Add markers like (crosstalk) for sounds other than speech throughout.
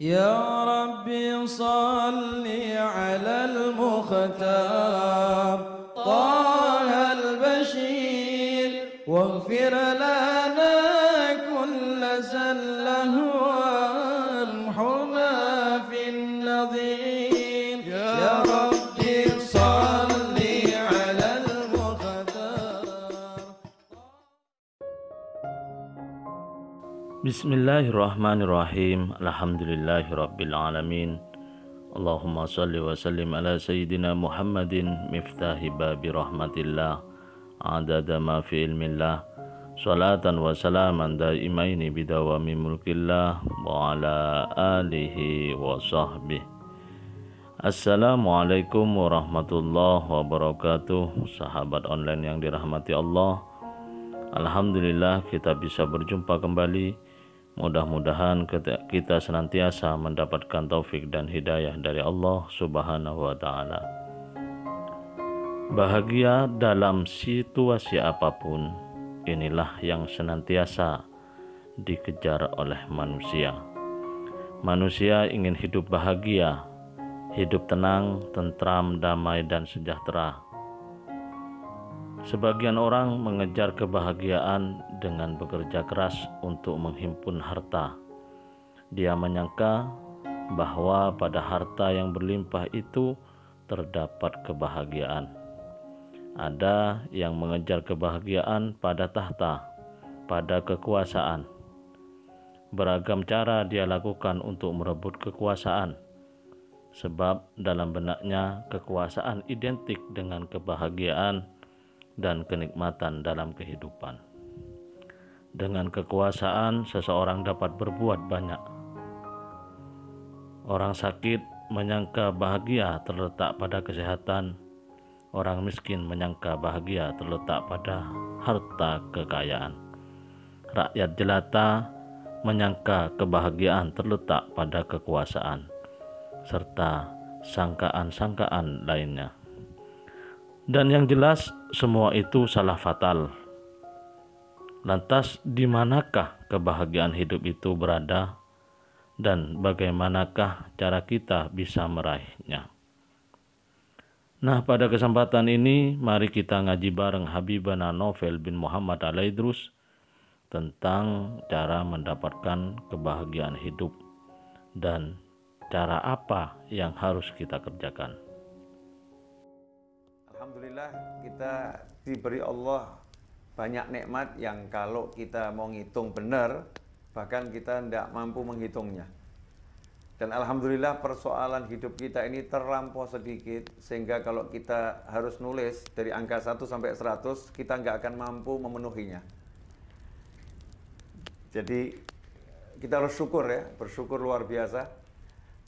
يا ربي صل على المختار طه البشير واغفر له Bismillahirrahmanirrahim. Alhamdulillahirrabbilalamin. Allahumma salli wa sallim ala Sayyidina Muhammadin miftahi babi rahmatillah adada ma fi ilmillah salatan wa salaman daimaini bidawami mulkillah wa ala alihi wa sahbih Assalamualaikum warahmatullahi wabarakatuh Sahabat online yang dirahmati Allah Alhamdulillah kita bisa berjumpa kembali Mudah-mudahan kita senantiasa mendapatkan taufik dan hidayah dari Allah Subhanahu wa taala. Bahagia dalam situasi apapun, inilah yang senantiasa dikejar oleh manusia. Manusia ingin hidup bahagia, hidup tenang, tentram, damai dan sejahtera. Sebagian orang mengejar kebahagiaan dengan bekerja keras untuk menghimpun harta. Dia menyangka bahwa pada harta yang berlimpah itu terdapat kebahagiaan. Ada yang mengejar kebahagiaan pada tahta, pada kekuasaan. Beragam cara dia lakukan untuk merebut kekuasaan, sebab dalam benaknya kekuasaan identik dengan kebahagiaan dan kenikmatan dalam kehidupan. Dengan kekuasaan, seseorang dapat berbuat banyak. Orang sakit menyangka bahagia terletak pada kesehatan, orang miskin menyangka bahagia terletak pada harta kekayaan. Rakyat jelata menyangka kebahagiaan terletak pada kekuasaan, serta sangkaan-sangkaan lainnya. Dan yang jelas semua itu salah fatal. Lantas di manakah kebahagiaan hidup itu berada dan bagaimanakah cara kita bisa meraihnya? Nah, pada kesempatan ini mari kita ngaji bareng Habibana Novel bin Muhammad Alaidrus tentang cara mendapatkan kebahagiaan hidup dan cara apa yang harus kita kerjakan. Alhamdulillah kita diberi Allah banyak nikmat yang kalau kita mau ngitung benar, bahkan kita tidak mampu menghitungnya. Dan Alhamdulillah persoalan hidup kita ini terlampau sedikit, sehingga kalau kita harus nulis dari angka 1 sampai 100, kita nggak akan mampu memenuhinya. Jadi kita harus syukur ya, bersyukur luar biasa.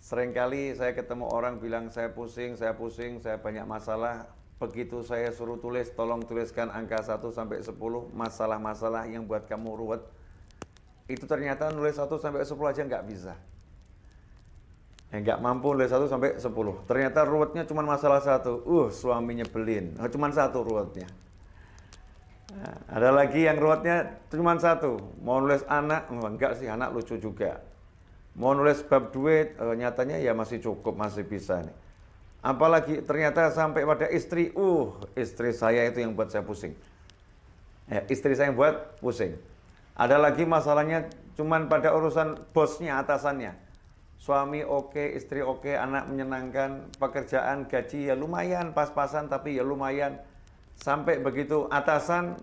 Seringkali saya ketemu orang bilang saya pusing, saya pusing, saya banyak masalah. Begitu saya suruh tulis, tolong tuliskan angka 1 sampai 10 masalah-masalah yang buat kamu ruwet. Itu ternyata nulis 1 sampai 10 aja nggak bisa. Ya nggak mampu nulis 1 sampai 10. Ternyata ruwetnya cuma masalah satu. Uh, suaminya nyebelin. Oh, cuma satu ruwetnya. Nah, ada lagi yang ruwetnya cuma satu. Mau nulis anak, enggak sih anak lucu juga. Mau nulis bab duit, e, nyatanya ya masih cukup, masih bisa nih Apalagi ternyata sampai pada istri, uh, istri saya itu yang buat saya pusing. Ya, istri saya yang buat pusing. Ada lagi masalahnya cuman pada urusan bosnya, atasannya. Suami oke, okay, istri oke, okay, anak menyenangkan, pekerjaan, gaji ya lumayan, pas-pasan tapi ya lumayan. Sampai begitu atasan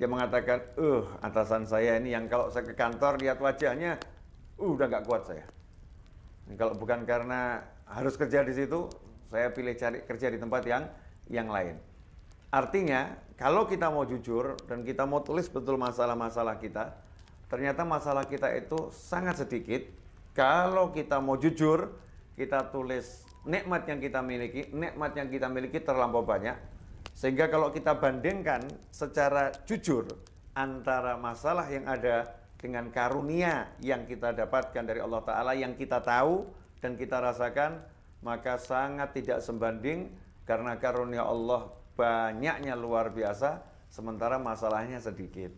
dia mengatakan, "Uh, atasan saya ini yang kalau saya ke kantor lihat wajahnya, uh, udah nggak kuat saya." Kalau bukan karena harus kerja di situ, saya pilih cari kerja di tempat yang yang lain. Artinya, kalau kita mau jujur dan kita mau tulis betul masalah-masalah kita, ternyata masalah kita itu sangat sedikit. Kalau kita mau jujur, kita tulis nikmat yang kita miliki, nikmat yang kita miliki terlampau banyak. Sehingga kalau kita bandingkan secara jujur antara masalah yang ada dengan karunia yang kita dapatkan dari Allah Ta'ala yang kita tahu dan kita rasakan maka sangat tidak sembanding karena karunia Allah banyaknya luar biasa sementara masalahnya sedikit.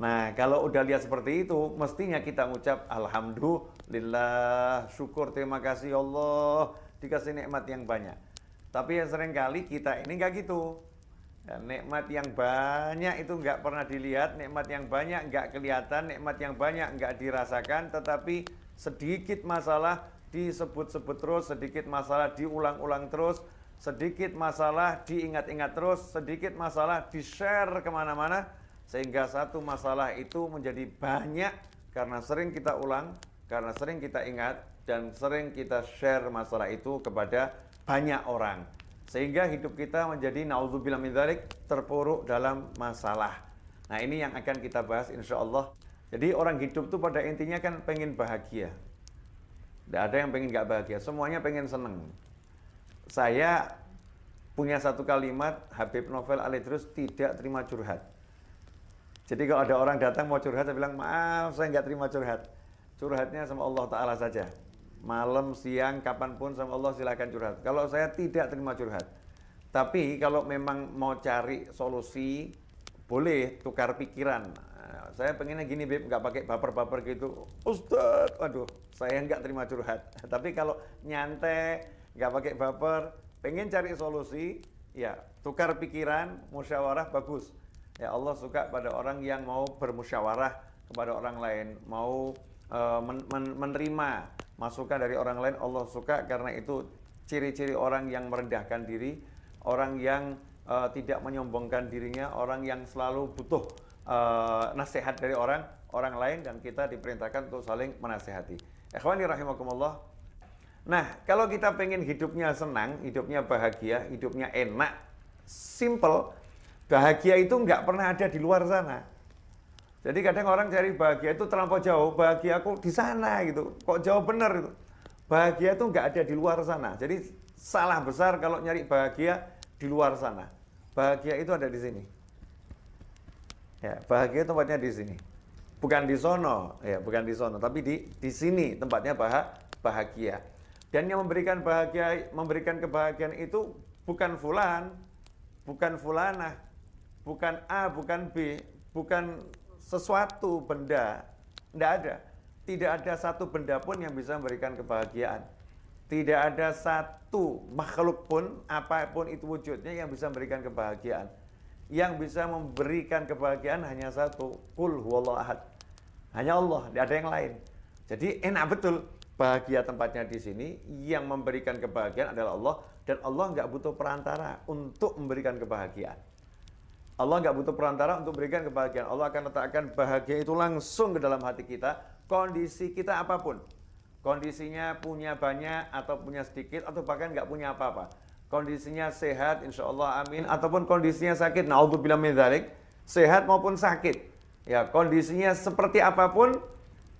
Nah, kalau udah lihat seperti itu, mestinya kita ngucap alhamdulillah, syukur terima kasih Allah dikasih nikmat yang banyak. Tapi yang sering kali kita ini nggak gitu. Ya, nikmat yang banyak itu nggak pernah dilihat, nikmat yang banyak nggak kelihatan, nikmat yang banyak nggak dirasakan, tetapi sedikit masalah disebut-sebut terus, sedikit masalah diulang-ulang terus, sedikit masalah diingat-ingat terus, sedikit masalah di-share kemana-mana, sehingga satu masalah itu menjadi banyak karena sering kita ulang, karena sering kita ingat, dan sering kita share masalah itu kepada banyak orang. Sehingga hidup kita menjadi na'udzubillah min terpuruk dalam masalah. Nah ini yang akan kita bahas insya Allah. Jadi orang hidup itu pada intinya kan pengen bahagia, tidak ada yang pengen nggak bahagia, semuanya pengen seneng. Saya punya satu kalimat Habib Novel terus tidak terima curhat. Jadi kalau ada orang datang mau curhat, saya bilang maaf saya nggak terima curhat. Curhatnya sama Allah Taala saja. Malam, siang, kapanpun sama Allah silahkan curhat. Kalau saya tidak terima curhat. Tapi kalau memang mau cari solusi, boleh tukar pikiran. Nah, saya pengennya gini, Bib, nggak pakai baper-baper gitu. Ustadz, aduh, saya nggak terima curhat. (laughs) Tapi kalau nyantai, nggak pakai baper, pengen cari solusi, ya tukar pikiran, musyawarah bagus. Ya Allah suka pada orang yang mau bermusyawarah kepada orang lain, mau uh, men men menerima masukan dari orang lain. Allah suka karena itu ciri-ciri orang yang merendahkan diri, orang yang uh, tidak menyombongkan dirinya, orang yang selalu butuh uh, nasihat dari orang orang lain dan kita diperintahkan untuk saling menasehati. Ikhwani rahimakumullah. Nah, kalau kita pengen hidupnya senang, hidupnya bahagia, hidupnya enak, simple, bahagia itu nggak pernah ada di luar sana. Jadi kadang orang cari bahagia itu terlampau jauh, bahagia aku di sana gitu, kok jauh bener itu Bahagia itu nggak ada di luar sana. Jadi salah besar kalau nyari bahagia di luar sana. Bahagia itu ada di sini. Ya, bahagia tempatnya di sini bukan di sono, ya bukan di sono, tapi di di sini tempatnya bah, bahagia. Dan yang memberikan bahagia, memberikan kebahagiaan itu bukan fulan, bukan fulanah, bukan A, bukan B, bukan sesuatu benda, tidak ada. Tidak ada satu benda pun yang bisa memberikan kebahagiaan. Tidak ada satu makhluk pun, apapun itu wujudnya yang bisa memberikan kebahagiaan yang bisa memberikan kebahagiaan hanya satu kul huwallahu ahad hanya Allah tidak ada yang lain jadi enak betul bahagia tempatnya di sini yang memberikan kebahagiaan adalah Allah dan Allah nggak butuh perantara untuk memberikan kebahagiaan Allah nggak butuh perantara untuk memberikan kebahagiaan Allah akan letakkan bahagia itu langsung ke dalam hati kita kondisi kita apapun kondisinya punya banyak atau punya sedikit atau bahkan nggak punya apa-apa kondisinya sehat insya Allah amin ataupun kondisinya sakit naudzubillah min dzalik sehat maupun sakit ya kondisinya seperti apapun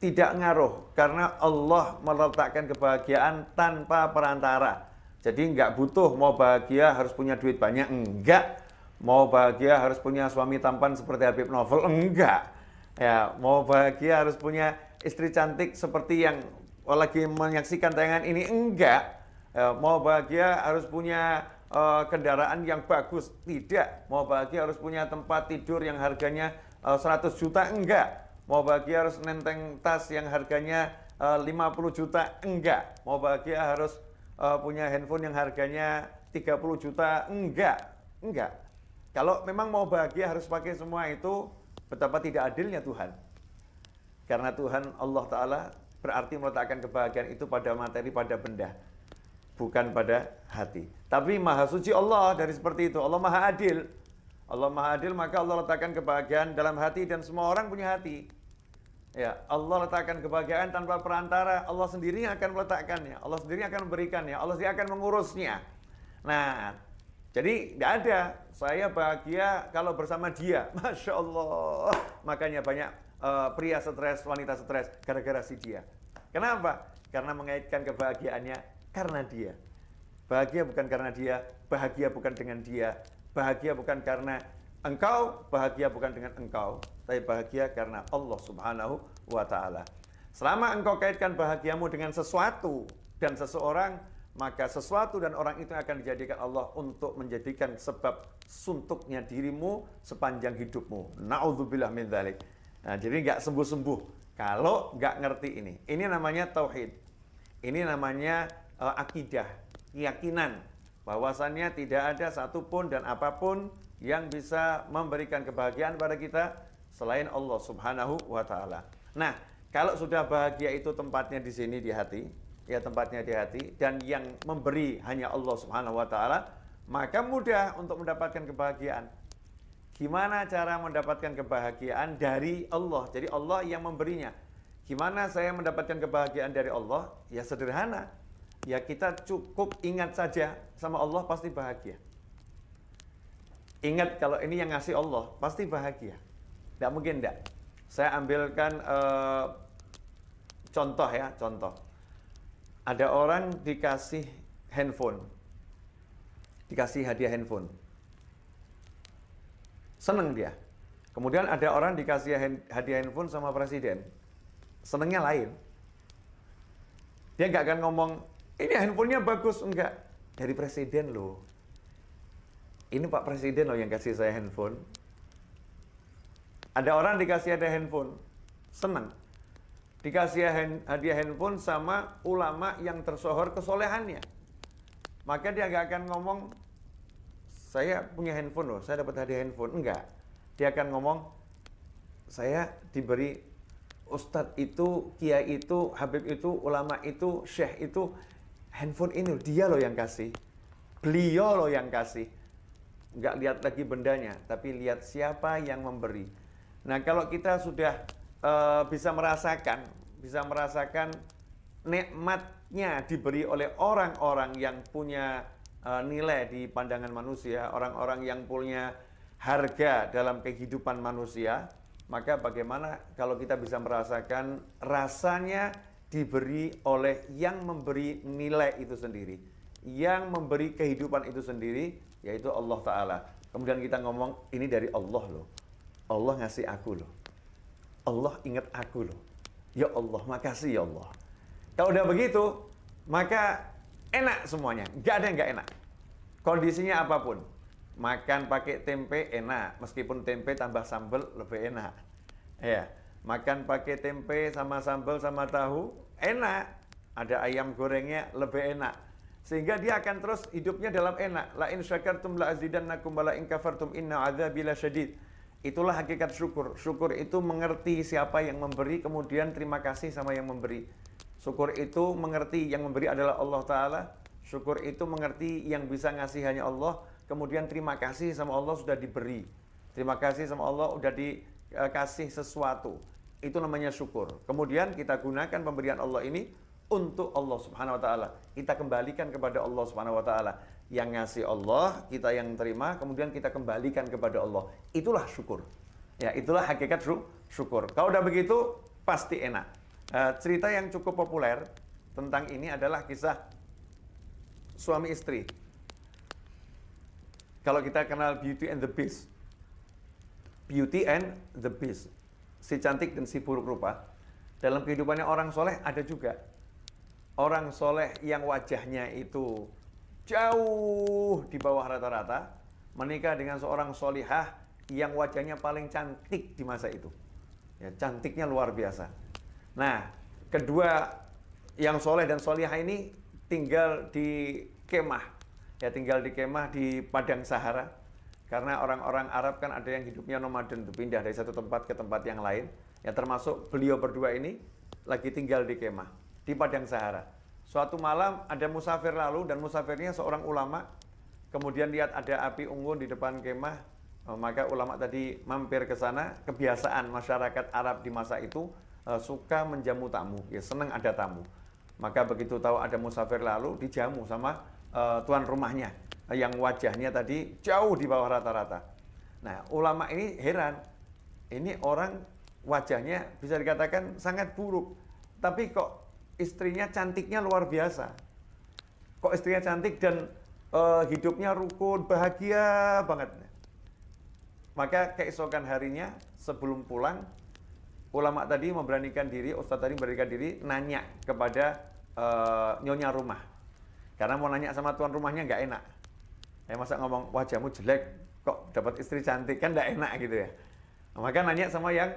tidak ngaruh karena Allah meletakkan kebahagiaan tanpa perantara jadi nggak butuh mau bahagia harus punya duit banyak enggak mau bahagia harus punya suami tampan seperti Habib Novel enggak ya mau bahagia harus punya istri cantik seperti yang lagi menyaksikan tayangan ini enggak Eh, mau bahagia harus punya uh, kendaraan yang bagus tidak mau bahagia harus punya tempat tidur yang harganya uh, eh, 100 juta enggak mau bahagia harus nenteng tas yang harganya uh, 50 juta enggak mau bahagia harus uh, punya handphone yang harganya 30 juta enggak enggak kalau memang mau bahagia harus pakai semua itu betapa tidak adilnya Tuhan karena Tuhan Allah Ta'ala berarti meletakkan kebahagiaan itu pada materi, pada benda bukan pada hati. Tapi maha suci Allah dari seperti itu. Allah maha adil. Allah maha adil maka Allah letakkan kebahagiaan dalam hati dan semua orang punya hati. Ya, Allah letakkan kebahagiaan tanpa perantara. Allah sendiri yang akan meletakkannya. Allah sendiri yang akan memberikannya. Allah sendiri akan mengurusnya. Nah, jadi tidak ada. Saya bahagia kalau bersama dia. (laughs) Masya Allah. Makanya banyak uh, pria stres, wanita stres gara-gara si dia. Kenapa? Karena mengaitkan kebahagiaannya karena dia. Bahagia bukan karena dia, bahagia bukan dengan dia, bahagia bukan karena engkau, bahagia bukan dengan engkau, tapi bahagia karena Allah Subhanahu wa taala. Selama engkau kaitkan bahagiamu dengan sesuatu dan seseorang, maka sesuatu dan orang itu akan dijadikan Allah untuk menjadikan sebab suntuknya dirimu sepanjang hidupmu. Na'udzubillah min dzalik. Nah, jadi nggak sembuh-sembuh kalau nggak ngerti ini. Ini namanya tauhid. Ini namanya uh, akidah, keyakinan bahwasannya tidak ada satupun dan apapun yang bisa memberikan kebahagiaan pada kita selain Allah Subhanahu wa taala. Nah, kalau sudah bahagia itu tempatnya di sini di hati, ya tempatnya di hati dan yang memberi hanya Allah Subhanahu wa taala, maka mudah untuk mendapatkan kebahagiaan. Gimana cara mendapatkan kebahagiaan dari Allah? Jadi Allah yang memberinya. Gimana saya mendapatkan kebahagiaan dari Allah? Ya sederhana ya kita cukup ingat saja sama Allah pasti bahagia. Ingat kalau ini yang ngasih Allah pasti bahagia. Tidak mungkin tidak. Saya ambilkan eh, contoh ya, contoh. Ada orang dikasih handphone, dikasih hadiah handphone. Seneng dia. Kemudian ada orang dikasih hadiah handphone sama presiden. Senengnya lain. Dia nggak akan ngomong, ini handphonenya bagus enggak? Dari presiden loh. Ini Pak Presiden loh yang kasih saya handphone. Ada orang dikasih ada handphone, senang. Dikasih hadiah handphone sama ulama yang tersohor kesolehannya. Maka dia nggak akan ngomong, saya punya handphone loh, saya dapat hadiah handphone. Enggak. Dia akan ngomong, saya diberi Ustadz itu, Kiai itu, Habib itu, ulama itu, Syekh itu handphone ini dia loh yang kasih. Beliau loh yang kasih. Nggak lihat lagi bendanya, tapi lihat siapa yang memberi. Nah, kalau kita sudah uh, bisa merasakan, bisa merasakan nikmatnya diberi oleh orang-orang yang punya uh, nilai di pandangan manusia, orang-orang yang punya harga dalam kehidupan manusia, maka bagaimana kalau kita bisa merasakan rasanya diberi oleh yang memberi nilai itu sendiri, yang memberi kehidupan itu sendiri, yaitu Allah Ta'ala. Kemudian kita ngomong, ini dari Allah loh. Allah ngasih aku loh. Allah ingat aku loh. Ya Allah, makasih ya Allah. Kalau udah begitu, maka enak semuanya. Gak ada yang gak enak. Kondisinya apapun. Makan pakai tempe enak, meskipun tempe tambah sambal lebih enak. Ya makan pakai tempe sama sambal sama tahu, enak. Ada ayam gorengnya lebih enak. Sehingga dia akan terus hidupnya dalam enak. La in syakartum la azidannakum wa la in kafartum inna adzabila syadid. Itulah hakikat syukur. Syukur itu mengerti siapa yang memberi, kemudian terima kasih sama yang memberi. Syukur itu mengerti yang memberi adalah Allah Ta'ala. Syukur itu mengerti yang bisa ngasih hanya Allah. Kemudian terima kasih sama Allah sudah diberi. Terima kasih sama Allah sudah dikasih eh, sesuatu. Itu namanya syukur. Kemudian kita gunakan pemberian Allah ini untuk Allah Subhanahu wa taala. Kita kembalikan kepada Allah Subhanahu wa taala. Yang ngasih Allah, kita yang terima, kemudian kita kembalikan kepada Allah. Itulah syukur. Ya, itulah hakikat syukur. Kalau udah begitu pasti enak. Eh, cerita yang cukup populer tentang ini adalah kisah suami istri. Kalau kita kenal Beauty and the Beast. Beauty and the Beast si cantik dan si buruk rupa, dalam kehidupannya orang soleh ada juga. Orang soleh yang wajahnya itu jauh di bawah rata-rata, menikah dengan seorang solihah yang wajahnya paling cantik di masa itu. Ya, cantiknya luar biasa. Nah, kedua yang soleh dan solihah ini tinggal di kemah. Ya, tinggal di kemah di Padang Sahara karena orang-orang Arab kan ada yang hidupnya nomaden, pindah dari satu tempat ke tempat yang lain. Ya termasuk beliau berdua ini lagi tinggal di kemah, di Padang Sahara. Suatu malam ada musafir lalu dan musafirnya seorang ulama. Kemudian lihat ada api unggun di depan kemah, eh, maka ulama tadi mampir ke sana. Kebiasaan masyarakat Arab di masa itu eh, suka menjamu tamu, ya senang ada tamu. Maka begitu tahu ada musafir lalu dijamu sama uh, tuan rumahnya yang wajahnya tadi jauh di bawah rata-rata. Nah, ulama ini heran. Ini orang wajahnya bisa dikatakan sangat buruk. Tapi kok istrinya cantiknya luar biasa. Kok istrinya cantik dan uh, hidupnya rukun, bahagia banget. Maka keesokan harinya sebelum pulang, ulama tadi memberanikan diri, ustadz tadi memberanikan diri nanya kepada uh, nyonya rumah. Karena mau nanya sama tuan rumahnya nggak enak saya eh, masa ngomong wajahmu jelek kok dapat istri cantik kan tidak enak gitu ya nah, maka nanya sama yang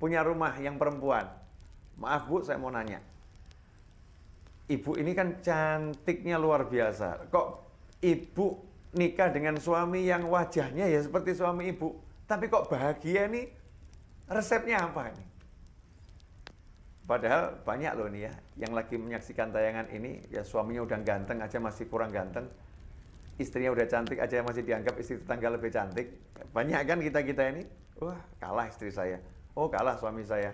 punya rumah yang perempuan maaf bu saya mau nanya ibu ini kan cantiknya luar biasa kok ibu nikah dengan suami yang wajahnya ya seperti suami ibu tapi kok bahagia nih resepnya apa ini Padahal banyak loh nih ya yang lagi menyaksikan tayangan ini ya suaminya udah ganteng aja masih kurang ganteng istrinya udah cantik aja masih dianggap istri tetangga lebih cantik. Banyak kan kita-kita ini, wah kalah istri saya, oh kalah suami saya.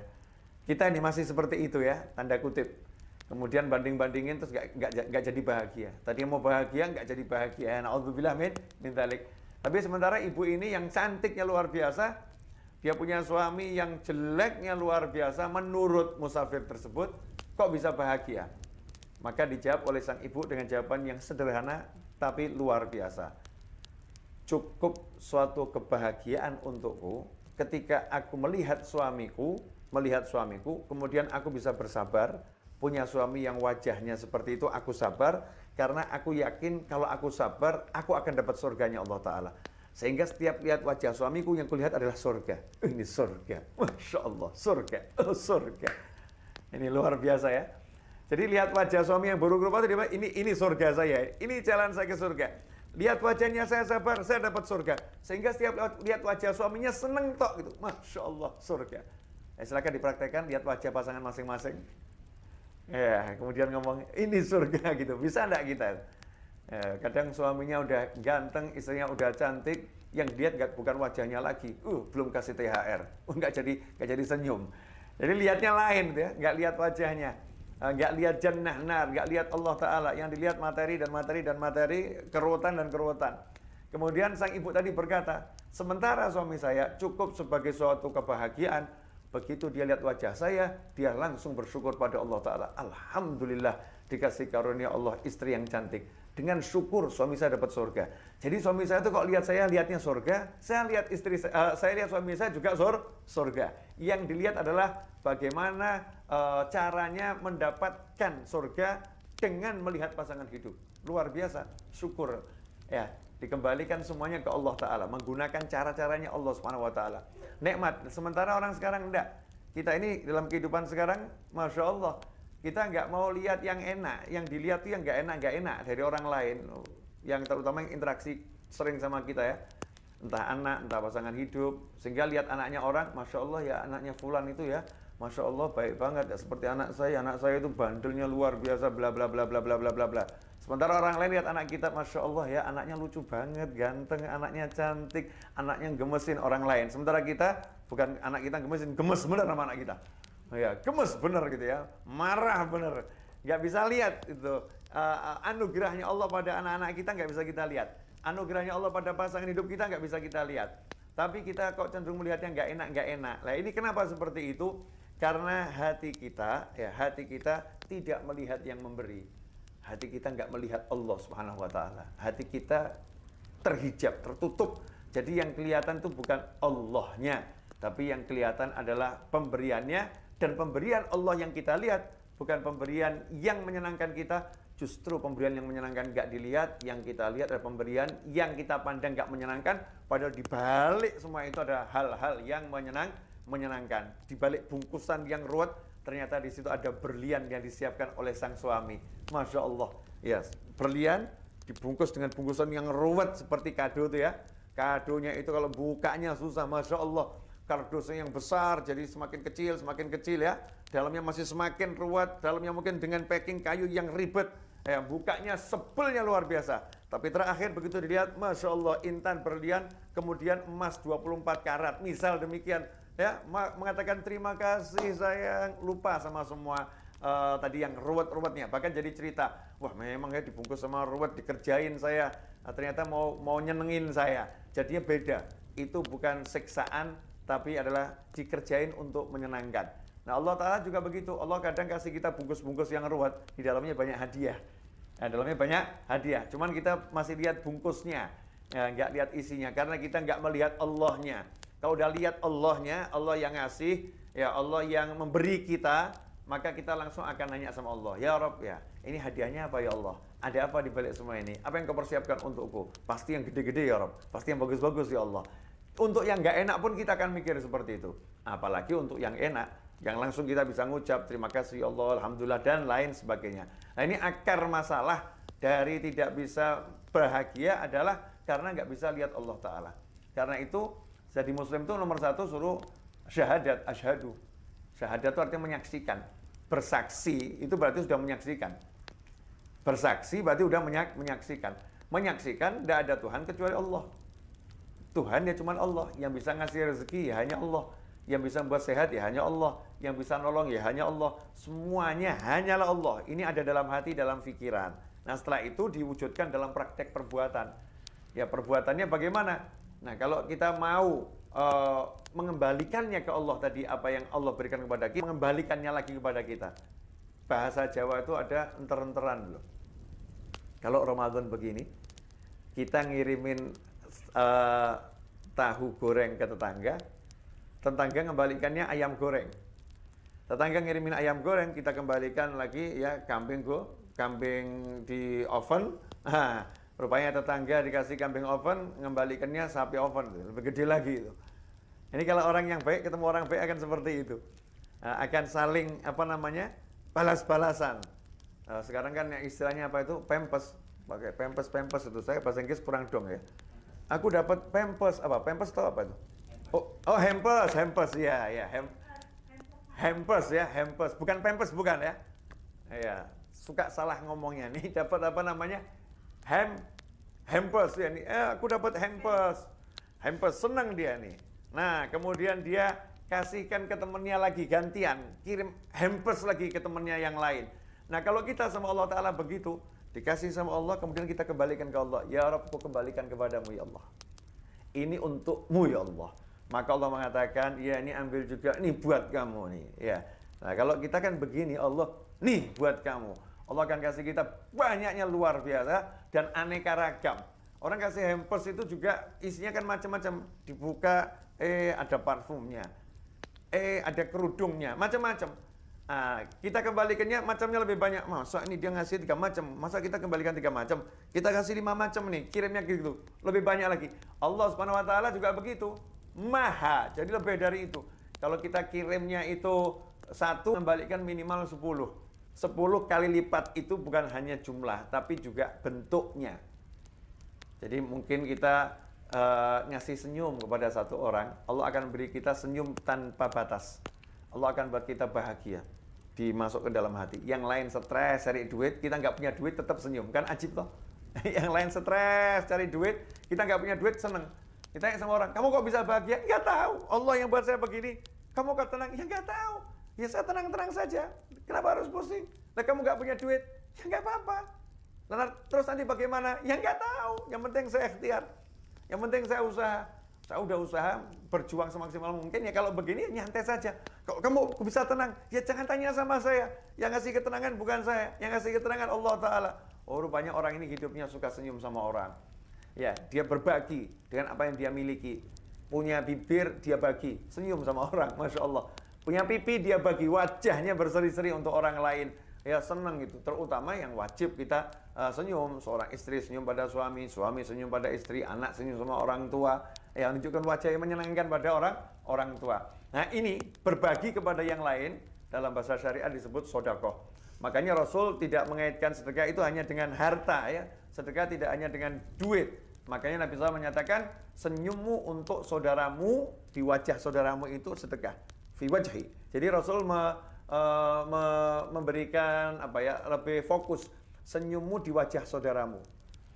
Kita ini masih seperti itu ya, tanda kutip. Kemudian banding-bandingin terus nggak jadi bahagia. Tadi mau bahagia nggak jadi bahagia. Na'udzubillah min, min talik. Tapi sementara ibu ini yang cantiknya luar biasa, dia punya suami yang jeleknya luar biasa menurut musafir tersebut, kok bisa bahagia? Maka dijawab oleh sang ibu dengan jawaban yang sederhana tapi luar biasa. Cukup suatu kebahagiaan untukku ketika aku melihat suamiku, melihat suamiku, kemudian aku bisa bersabar, punya suami yang wajahnya seperti itu, aku sabar, karena aku yakin kalau aku sabar, aku akan dapat surganya Allah Ta'ala. Sehingga setiap lihat wajah suamiku yang kulihat adalah surga. Ini surga. Masya Allah, surga. Oh, surga. Ini luar biasa ya. Jadi lihat wajah suami yang buruk rupa itu ini ini surga saya, ini jalan saya ke surga. Lihat wajahnya saya sabar, saya dapat surga. Sehingga setiap lihat, wajah suaminya seneng tok gitu. Masya Allah surga. Ya, eh, silahkan dipraktekkan lihat wajah pasangan masing-masing. Ya, kemudian ngomong ini surga gitu. Bisa enggak kita? Ya, kadang suaminya udah ganteng, istrinya udah cantik, yang dia nggak bukan wajahnya lagi. Uh, belum kasih THR. Uh, nggak jadi nggak jadi senyum. Jadi lihatnya lain gitu ya, nggak lihat wajahnya. Ah, nggak lihat jannah nar, nggak lihat Allah Ta'ala. Yang dilihat materi dan materi dan materi, kerutan dan kerutan. Kemudian sang ibu tadi berkata, sementara suami saya cukup sebagai suatu kebahagiaan, begitu dia lihat wajah saya, dia langsung bersyukur pada Allah Ta'ala. Alhamdulillah dikasih karunia Allah istri yang cantik. Dengan syukur suami saya dapat surga. Jadi suami saya itu kok lihat saya, lihatnya surga. Saya lihat istri, uh, saya lihat suami saya juga sur, surga. Yang dilihat adalah bagaimana uh, caranya mendapatkan surga dengan melihat pasangan hidup. Luar biasa, syukur. Ya, dikembalikan semuanya ke Allah Ta'ala. Menggunakan cara-caranya Allah Subhanahu Wa Ta'ala. Nikmat. Sementara orang sekarang enggak. Kita ini dalam kehidupan sekarang, Masya Allah, kita nggak mau lihat yang enak. Yang dilihat itu yang nggak enak-nggak enak dari orang lain. Yang terutama yang interaksi sering sama kita ya. Entah anak, entah pasangan hidup. Sehingga lihat anaknya orang, Masya Allah ya anaknya fulan itu ya Masya Allah baik banget ya seperti anak saya, anak saya itu bandelnya luar biasa bla bla bla bla bla bla bla bla. Sementara orang lain lihat anak kita, masya Allah ya anaknya lucu banget, ganteng, anaknya cantik, anaknya gemesin orang lain. Sementara kita bukan anak kita gemesin, gemes bener sama anak kita. Ya gemes bener gitu ya, marah bener, nggak bisa lihat itu uh, anugerahnya Allah pada anak-anak kita nggak bisa kita lihat. Anugerahnya Allah pada pasangan hidup kita nggak bisa kita lihat. Tapi kita kok cenderung melihatnya yang nggak enak nggak enak. Nah ini kenapa seperti itu? Karena hati kita, ya hati kita tidak melihat yang memberi. Hati kita nggak melihat Allah Subhanahu wa taala. Hati kita terhijab, tertutup. Jadi yang kelihatan itu bukan Allahnya, tapi yang kelihatan adalah pemberiannya dan pemberian Allah yang kita lihat bukan pemberian yang menyenangkan kita, justru pemberian yang menyenangkan nggak dilihat, yang kita lihat adalah pemberian yang kita pandang nggak menyenangkan, padahal dibalik semua itu ada hal-hal yang menyenangkan menyenangkan. Di balik bungkusan yang ruwet, ternyata di situ ada berlian yang disiapkan oleh sang suami. Masya Allah. Ya, yes. berlian dibungkus dengan bungkusan yang ruwet seperti kado itu ya. Kadonya itu kalau bukanya susah, Masya Allah. Kardusnya yang besar, jadi semakin kecil, semakin kecil ya. Dalamnya masih semakin ruwet, dalamnya mungkin dengan packing kayu yang ribet. Ya, bukanya sebelnya luar biasa. Tapi terakhir begitu dilihat, Masya Allah, intan berlian, kemudian emas 24 karat. Misal demikian, ya mengatakan terima kasih sayang lupa sama semua uh, tadi yang ruwet-ruwetnya bahkan jadi cerita wah memang ya dibungkus sama ruwet dikerjain saya nah, ternyata mau mau nyenengin saya jadinya beda itu bukan siksaan tapi adalah dikerjain untuk menyenangkan nah Allah Taala juga begitu Allah kadang kasih kita bungkus-bungkus yang ruwet di dalamnya banyak hadiah nah, dalamnya banyak hadiah cuman kita masih lihat bungkusnya ya, nggak lihat isinya karena kita nggak melihat Allahnya kalau udah lihat Allahnya, Allah yang ngasih, ya Allah yang memberi kita, maka kita langsung akan nanya sama Allah, ya Rob ya, ini hadiahnya apa ya Allah? Ada apa di balik semua ini? Apa yang kau persiapkan untukku? Pasti yang gede-gede ya Rob, pasti yang bagus-bagus ya Allah. Untuk yang nggak enak pun kita akan mikir seperti itu. Apalagi untuk yang enak, yang langsung kita bisa ngucap terima kasih ya Allah, Alhamdulillah, dan lain sebagainya. Nah ini akar masalah dari tidak bisa bahagia adalah karena nggak bisa lihat Allah Ta'ala. Karena itu jadi muslim itu nomor satu suruh syahadat, asyhadu. Syahadat itu artinya menyaksikan. Bersaksi itu berarti sudah menyaksikan. Bersaksi berarti sudah menyak, menyaksikan. Menyaksikan tidak ada Tuhan kecuali Allah. Tuhan ya cuma Allah. Yang bisa ngasih rezeki ya hanya Allah. Yang bisa membuat sehat ya hanya Allah. Yang bisa nolong ya hanya Allah. Semuanya hanyalah Allah. Ini ada dalam hati, dalam pikiran. Nah setelah itu diwujudkan dalam praktek perbuatan. Ya perbuatannya bagaimana? Nah, kalau kita mau uh, mengembalikannya ke Allah tadi apa yang Allah berikan kepada kita, mengembalikannya lagi kepada kita. Bahasa Jawa itu ada enter-enteran loh. Kalau Ramadan begini, kita ngirimin uh, tahu goreng ke tetangga, tetangga mengembalikannya ayam goreng. Tetangga ngirimin ayam goreng, kita kembalikan lagi ya kambing go, kambing di oven. (laughs) Nah, Rupanya tetangga dikasih kambing oven, ngembalikannya sapi oven, lebih gede lagi itu. Ini kalau orang yang baik ketemu orang baik akan seperti itu, nah, akan saling apa namanya balas-balasan. Nah, sekarang kan istilahnya apa itu pempes, pakai pempes pempes itu saya bahasa Inggris kurang dong ya. Aku dapat pempes apa pempes atau apa itu? Oh, oh hampers, hampers ya ya hem, hampers ya hampers bukan pempes bukan ya. Ya suka salah ngomongnya nih dapat apa namanya Ham, hampers dia nih. Eh, aku dapat hampers. Hampers senang dia nih. Nah, kemudian dia kasihkan ke temennya lagi gantian, kirim hampers lagi ke temennya yang lain. Nah, kalau kita sama Allah Ta'ala begitu, dikasih sama Allah, kemudian kita kembalikan ke Allah. Ya aku kembalikan kepadamu, ya Allah. Ini untukmu, ya Allah. Maka Allah mengatakan, ya ini ambil juga, ini buat kamu nih. Ya. Nah, kalau kita kan begini, Allah, nih buat kamu. Allah akan kasih kita banyaknya luar biasa dan aneka ragam. Orang kasih hampers itu juga isinya kan macam-macam. Dibuka, eh ada parfumnya, eh ada kerudungnya, macam-macam. Nah, kita kembalikannya macamnya lebih banyak. Masa ini dia ngasih tiga macam, masa kita kembalikan tiga macam? Kita kasih lima macam nih, kirimnya gitu. Lebih banyak lagi. Allah Subhanahu wa taala juga begitu. Maha, jadi lebih dari itu. Kalau kita kirimnya itu satu, kembalikan minimal sepuluh. 10 kali lipat itu bukan hanya jumlah, tapi juga bentuknya. Jadi mungkin kita e, ngasih senyum kepada satu orang, Allah akan beri kita senyum tanpa batas. Allah akan buat kita bahagia, dimasuk ke dalam hati. Yang lain stres, cari duit, kita nggak punya duit tetap senyum. Kan ajib toh? (laughs) Yang lain stres, cari duit, kita nggak punya duit, seneng. Kita sama orang, kamu kok bisa bahagia? Nggak tahu. Allah yang buat saya begini. Kamu kok tenang? Ya nggak tahu. Ya saya tenang-tenang saja. Kenapa harus pusing? Nah kamu gak punya duit, ya gak apa-apa. Nah, terus nanti bagaimana? Ya gak tahu. Yang penting saya ikhtiar. Yang penting saya usaha. Saya udah usaha berjuang semaksimal mungkin ya kalau begini ya, nyantai saja. Kalau kamu bisa tenang, ya jangan tanya sama saya. Yang ngasih ketenangan bukan saya, yang ngasih ketenangan Allah Taala. Oh rupanya orang ini hidupnya suka senyum sama orang. Ya, dia berbagi dengan apa yang dia miliki. Punya bibir, dia bagi. Senyum sama orang, Masya Allah. Punya pipi dia bagi wajahnya berseri-seri untuk orang lain. Ya senang gitu. Terutama yang wajib kita uh, senyum. Seorang istri senyum pada suami, suami senyum pada istri, anak senyum sama orang tua. Ya, yang menunjukkan wajah yang menyenangkan pada orang orang tua. Nah ini berbagi kepada yang lain dalam bahasa syariat disebut sodako Makanya Rasul tidak mengaitkan sedekah itu hanya dengan harta ya. Sedekah tidak hanya dengan duit. Makanya Nabi SAW menyatakan senyummu untuk saudaramu di wajah saudaramu itu sedekah fi wajhi. Jadi Rasul me, uh, me, memberikan apa ya lebih fokus senyummu di wajah saudaramu.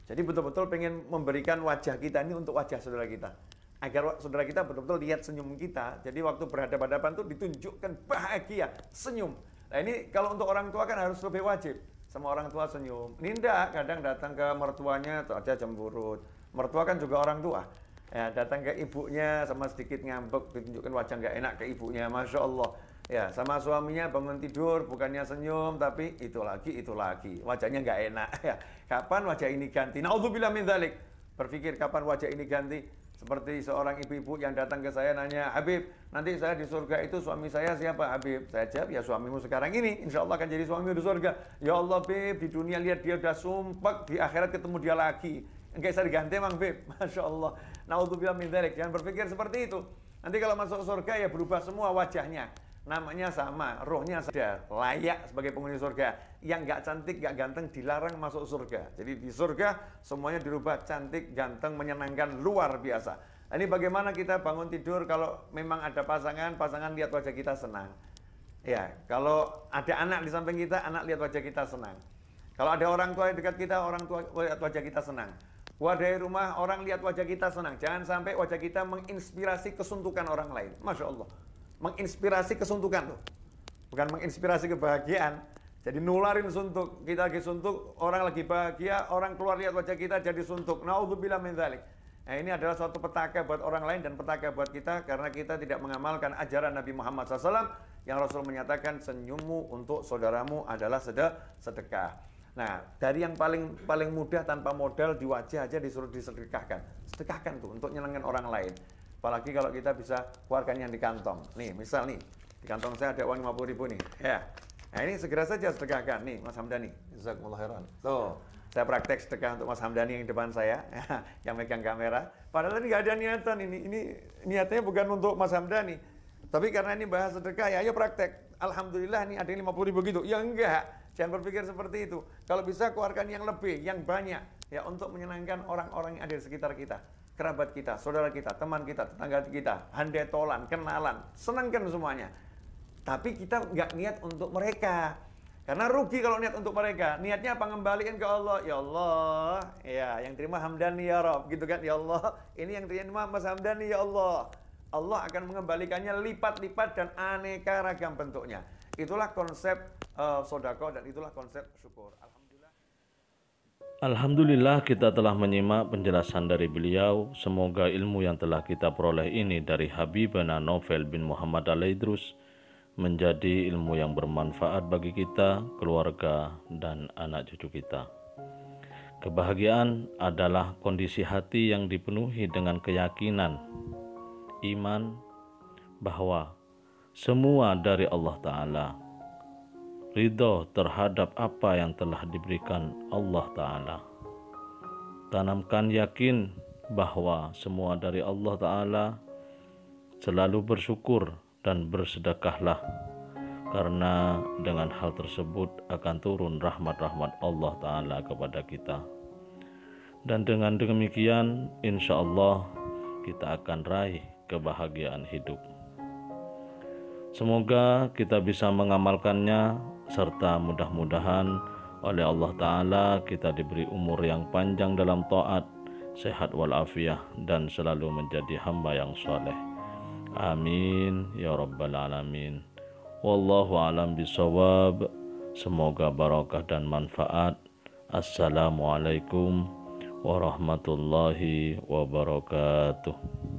Jadi betul-betul pengen memberikan wajah kita ini untuk wajah saudara kita. Agar saudara kita betul-betul lihat senyum kita. Jadi waktu berhadapan-hadapan tuh ditunjukkan bahagia, senyum. Nah ini kalau untuk orang tua kan harus lebih wajib. Sama orang tua senyum. Ninda kadang datang ke mertuanya tuh ada jemburut. Mertua kan juga orang tua ya datang ke ibunya sama sedikit ngambek ditunjukkan wajah nggak enak ke ibunya masya Allah ya sama suaminya bangun tidur bukannya senyum tapi itu lagi itu lagi wajahnya nggak enak (laughs) ya kapan wajah ini ganti naudzubillah min dzalik berpikir kapan wajah ini ganti seperti seorang ibu-ibu yang datang ke saya nanya, Habib, nanti saya di surga itu suami saya siapa? Habib, saya jawab, ya suamimu sekarang ini. Insya Allah akan jadi suamimu di surga. Ya Allah, Habib di dunia lihat dia udah sumpek, di akhirat ketemu dia lagi. Enggak bisa diganti emang Beb. (laughs) Masya Allah. Naudzubillah min dzalik. Jangan berpikir seperti itu. Nanti kalau masuk surga ya berubah semua wajahnya. Namanya sama, rohnya sudah layak sebagai penghuni surga. Yang nggak cantik, nggak ganteng dilarang masuk surga. Jadi di surga semuanya dirubah cantik, ganteng, menyenangkan, luar biasa. Nah, ini bagaimana kita bangun tidur kalau memang ada pasangan, pasangan lihat wajah kita senang. Ya, kalau ada anak di samping kita, anak lihat wajah kita senang. Kalau ada orang tua yang dekat kita, orang tua lihat wajah kita senang. Wadai rumah orang lihat wajah kita senang. Jangan sampai wajah kita menginspirasi kesuntukan orang lain. Masya Allah. Menginspirasi kesuntukan tuh. Bukan menginspirasi kebahagiaan. Jadi nularin suntuk. Kita lagi suntuk, orang lagi bahagia, orang keluar lihat wajah kita jadi suntuk. Na'udzubillah min dzalik. Nah, ini adalah suatu petaka buat orang lain dan petaka buat kita karena kita tidak mengamalkan ajaran Nabi Muhammad SAW yang Rasul menyatakan senyummu untuk saudaramu adalah sedekah. Nah, dari yang paling paling mudah tanpa modal di wajah aja disuruh disedekahkan. Sedekahkan tuh untuk nyenengin orang lain. Apalagi kalau kita bisa keluarkan yang di kantong. Nih, misal nih, di kantong saya ada uang 50 ribu nih. Ya. Nah, ini segera saja sedekahkan. Nih, Mas Hamdani. Jazakumullah khairan. Tuh, saya praktek sedekah untuk Mas Hamdani yang di depan saya, (laughs) yang megang kamera. Padahal ini nggak ada niatan ini. Ini niatnya bukan untuk Mas Hamdani. Tapi karena ini bahas sedekah, ya ayo praktek. Alhamdulillah nih ada 50 ribu gitu. Ya enggak Jangan berpikir seperti itu. Kalau bisa keluarkan yang lebih, yang banyak ya untuk menyenangkan orang-orang yang ada di sekitar kita, kerabat kita, saudara kita, teman kita, tetangga kita, handai tolan, kenalan, senangkan semuanya. Tapi kita nggak niat untuk mereka. Karena rugi kalau niat untuk mereka. Niatnya apa? Ngembalikan ke Allah. Ya Allah, ya yang terima hamdani ya Rob. Gitu kan, ya Allah. Ini yang terima mas hamdani ya Allah. Allah akan mengembalikannya lipat-lipat dan aneka ragam bentuknya. Itulah konsep Eh, sodako dan itulah konsep syukur. Alhamdulillah. Alhamdulillah kita telah menyimak penjelasan dari beliau. Semoga ilmu yang telah kita peroleh ini dari Habibana Novel bin Muhammad Alaidrus menjadi ilmu yang bermanfaat bagi kita, keluarga, dan anak cucu kita. Kebahagiaan adalah kondisi hati yang dipenuhi dengan keyakinan, iman, bahwa semua dari Allah Ta'ala ridho terhadap apa yang telah diberikan Allah Ta'ala. Tanamkan yakin bahwa semua dari Allah Ta'ala selalu bersyukur dan bersedekahlah karena dengan hal tersebut akan turun rahmat-rahmat Allah Ta'ala kepada kita. Dan dengan demikian insya Allah kita akan raih kebahagiaan hidup. Semoga kita bisa mengamalkannya serta mudah-mudahan oleh Allah Ta'ala kita diberi umur yang panjang dalam taat, sehat walafiah dan selalu menjadi hamba yang soleh. Amin ya rabbal alamin. Wallahu alam bisawab. Semoga barokah dan manfaat. Assalamualaikum warahmatullahi wabarakatuh.